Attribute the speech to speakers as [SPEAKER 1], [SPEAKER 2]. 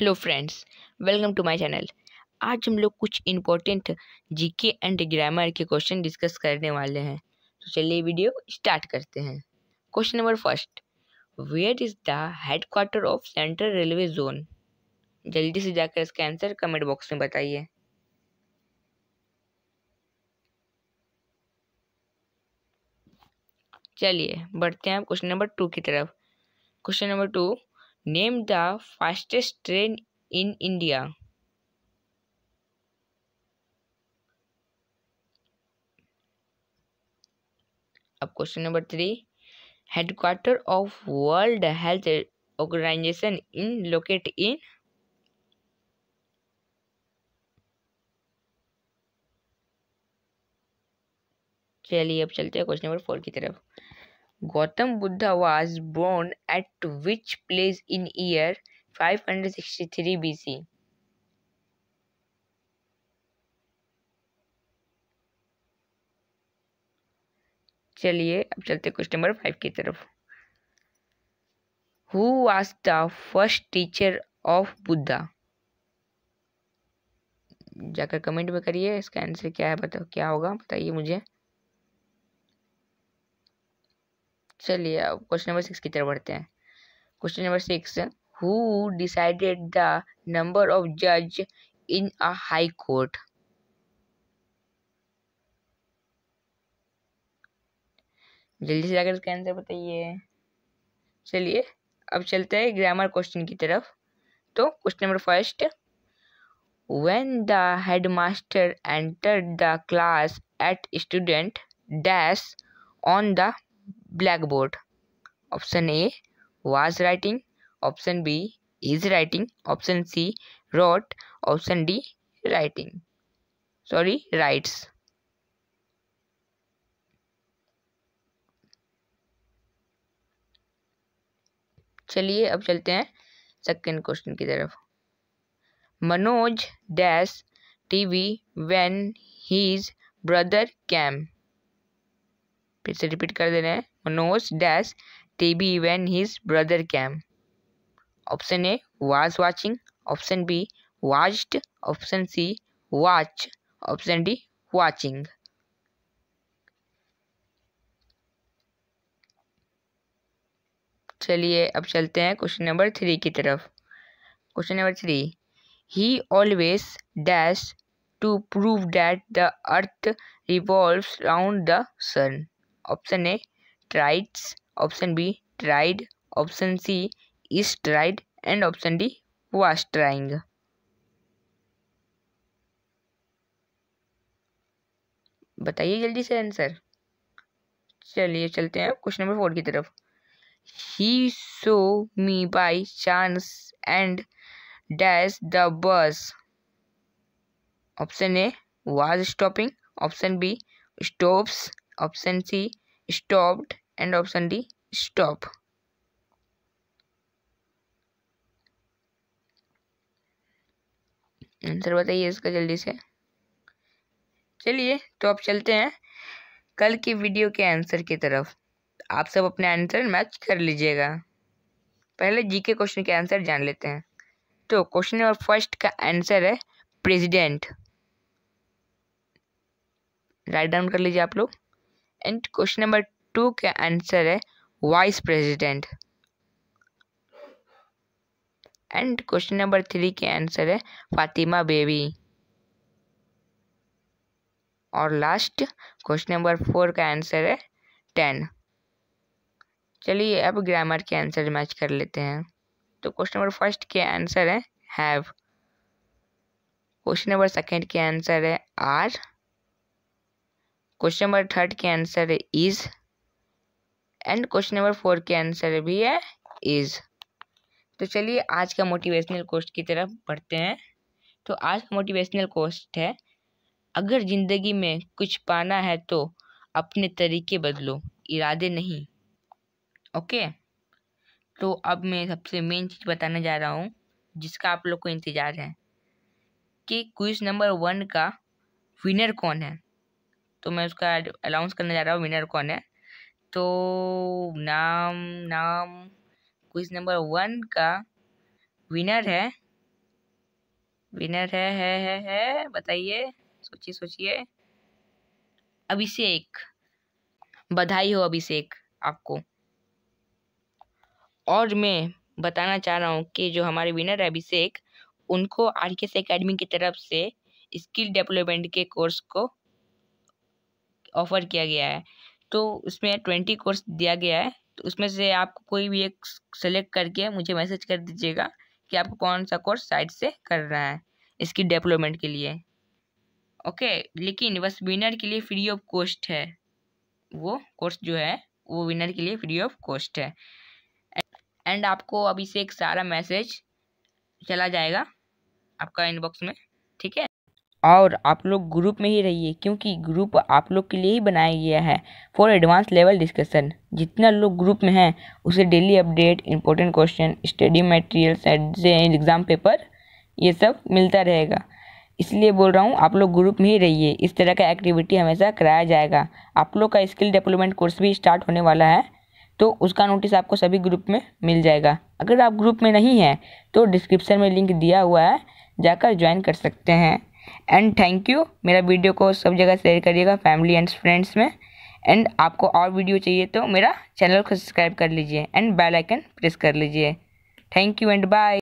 [SPEAKER 1] Hello friends welcome to my channel आज हम लोग कुछ इम्पोर्टेंट जीके एंड ग्रामर के क्वेश्चन डिस्कस करने वाले हैं तो चलिए वीडियो स्टार्ट करते हैं question number first where is the headquarter of central railway zone जल्दी से जाकर इसका आंसर कमेंट बॉक्स में बताइए चलिए बढ़ते हैं आप क्वेश्चन नंबर टू की तरफ question number two name the fastest train in India. अब question number three headquarter of world health organization in locate in चलिए अब चलते हैं क्वेश्चन नंबर फोर की तरफ Gautam Buddha was born at which place in year 563 BC? चलिए अब चलते क्वेश्चन नंबर फाइव की तरफ who was the first teacher of Buddha जाकर कमेंट में करिए इसका आंसर क्या है बताओ क्या होगा बताइए मुझे चलिए अब क्वेश्चन नंबर सिक्स की तरफ बढ़ते हैं question number six who decided the number of जज इन अ हाई कोर्ट जल्दी से जाकर इसका आंसर बताइए चलिए अब चलते हैं ग्रामर क्वेश्चन की तरफ तो question number first the head master enter the class at student dash on the blackboard option A was writing option B is writing option C wrote option D writing sorry writes चलिए अब चलते हैं second question की तरफ Manoj dash TV when his brother came फिर से repeat कर दे रहे हैं Manoj dash TV when his brother came option A was watching option B watched option C watch option D watching चलिए अब चलते हैं क्वेश्चन नंबर थ्री की तरफ question number three he always dash to prove that the earth revolve round the sun option A tries option B tried option C is tried and option D was trying बताइए जल्दी से answer चलिए चलते हैं question number four की तरफ he saw me by chance and dash the bus option A was stopping option B stops option C stopped and option D stop. Answer बताइए इसका जल्दी से चलिए तो अब चलते हैं कल की वीडियो के आंसर की तरफ आप सब अपने आंसर मैच कर लीजिएगा पहले जीके क्वेश्चन के आंसर जान लेते हैं तो क्वेश्चन नंबर फर्स्ट का आंसर है प्रेसिडेंट राइट डाउन कर लीजिए आप लोग एंड क्वेश्चन नंबर टू का आंसर है vice president and question number three के आंसर है फातिमा बेबी और लास्ट क्वेश्चन नंबर फोर का आंसर है टेन चलिए अब ग्रामर के आंसर मैच कर लेते हैं तो क्वेश्चन नंबर फर्स्ट के आंसर है हैव क्वेश्चन नंबर सेकंड के आंसर है आर क्वेश्चन नंबर थर्ड के आंसर है is and question number four के आंसर भी है इज तो चलिए आज का मोटिवेशनल कोस्ट की तरफ बढ़ते हैं तो आज का मोटिवेशनल कोस्ट है अगर ज़िंदगी में कुछ पाना है तो अपने तरीके बदलो इरादे नहीं ओके तो अब मैं सबसे मेन चीज़ बताने जा रहा हूँ जिसका आप लोग को इंतज़ार है कि क्विज नंबर वन का विनर कौन है तो मैं उसका अनाउंस करने जा रहा हूँ विनर कौन है तो नाम नाम क्विज नंबर वन का विनर है विनर है है है है बताइए सोचिए सोचिए अभिषेक बधाई हो अभिषेक आपको और मैं बताना चाह रहा हूँ कि जो हमारे विनर है अभिषेक उनको आर के एस अकेडमी की तरफ से स्किल डेवलपमेंट के कोर्स को ऑफ़र किया गया है तो उसमें ट्वेंटी कोर्स दिया गया है तो उसमें से आप कोई भी एक सेलेक्ट करके मुझे मैसेज कर दीजिएगा कि आपको कौन सा कोर्स साइड से करना है इसकी डेवलपमेंट के लिए ओके लेकिन बस विनर के लिए फ्री ऑफ कॉस्ट है वो कोर्स जो है वो विनर के लिए फ्री ऑफ कॉस्ट है एंड आपको अभी से एक सारा मैसेज चला जाएगा आपका इनबॉक्स में ठीक है और आप लोग ग्रुप में ही रहिए क्योंकि ग्रुप आप लोग के लिए ही बनाया गया है फॉर एडवांस लेवल डिस्कशन जितना लोग ग्रुप में हैं उसे daily update important question study materials exam paper ये सब मिलता रहेगा इसलिए बोल रहा हूँ आप लोग ग्रुप में ही रहिए इस तरह का एक्टिविटी हमेशा कराया जाएगा आप लोग का स्किल डेवलपमेंट कोर्स भी स्टार्ट होने वाला है तो उसका नोटिस आपको सभी ग्रुप में मिल जाएगा अगर आप ग्रुप में नहीं हैं तो डिस्क्रिप्शन में लिंक दिया हुआ है जाकर ज्वाइन कर सकते हैं एंड थैंक यू मेरा वीडियो को सब जगह शेयर करिएगा फैमिली एंड फ्रेंड्स में एंड आपको और वीडियो चाहिए तो मेरा चैनल को सब्सक्राइब कर लीजिए एंड बेल आइकन प्रेस कर लीजिए थैंक यू एंड बाय